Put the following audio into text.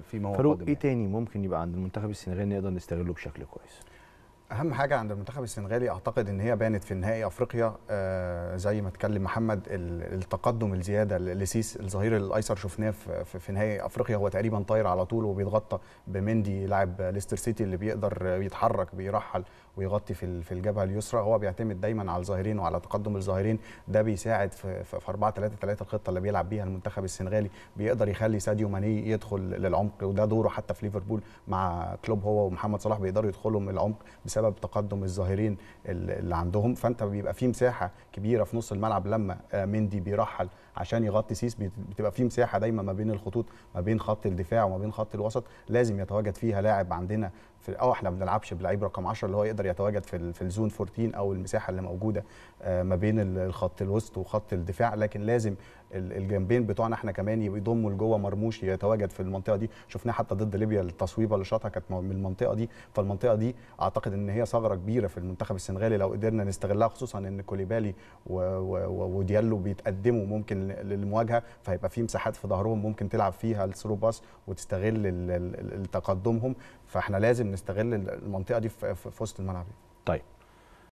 في مواقع فاروق ايه تاني ممكن يبقى عند المنتخب السنغالي نقدر نستغله بشكل كويس اهم حاجه عند المنتخب السنغالي اعتقد ان هي بانت في نهائي افريقيا آه زي ما اتكلم محمد التقدم الزياده لسيس الظهير الايسر شفناه في, في نهائي افريقيا هو تقريبا طاير على طول وبيتغطى بمندي لاعب ليستر سيتي اللي بيقدر يتحرك بيرحل ويغطي في في الجبهه اليسرى هو بيعتمد دايما على الظاهرين وعلى تقدم الظاهرين ده بيساعد في, 4 3 3 الخطه اللي بيلعب بيها المنتخب السنغالي بيقدر يخلي ساديو ماني يدخل للعمق وده دوره حتى في ليفربول مع كلوب هو ومحمد صلاح بيقدروا يدخلهم العمق بسبب تقدم الظاهرين اللي عندهم فانت بيبقى في مساحه كبيره في نص الملعب لما آه، مندي بيرحل عشان يغطي سيس بتبقى في مساحه دايما ما بين الخطوط ما بين خط الدفاع وما بين خط الوسط لازم يتواجد فيها لاعب عندنا في اه احنا ما بنلعبش بلعيب رقم 10 اللي هو يقدر يتواجد في في الزون 14 او المساحه اللي موجوده آه، ما بين الخط الوسط وخط الدفاع لكن لازم الجنبين بتوعنا احنا كمان يضموا لجوه مرموش يتواجد في المنطقه دي شفناه حتى ضد ليبيا التصويبه اللي شاطها كانت من المنطقه دي فالمنطقه دي اعتقد ان هي ثغره كبيره في المنتخب السنغالي لو قدرنا نستغلها خصوصا ان كوليبالي وديالو بيتقدموا ممكن للمواجهه فهيبقى في مساحات في ظهرهم ممكن تلعب فيها الثرو باس وتستغل تقدمهم فاحنا لازم نستغل المنطقه دي في وسط الملعب يعني. طيب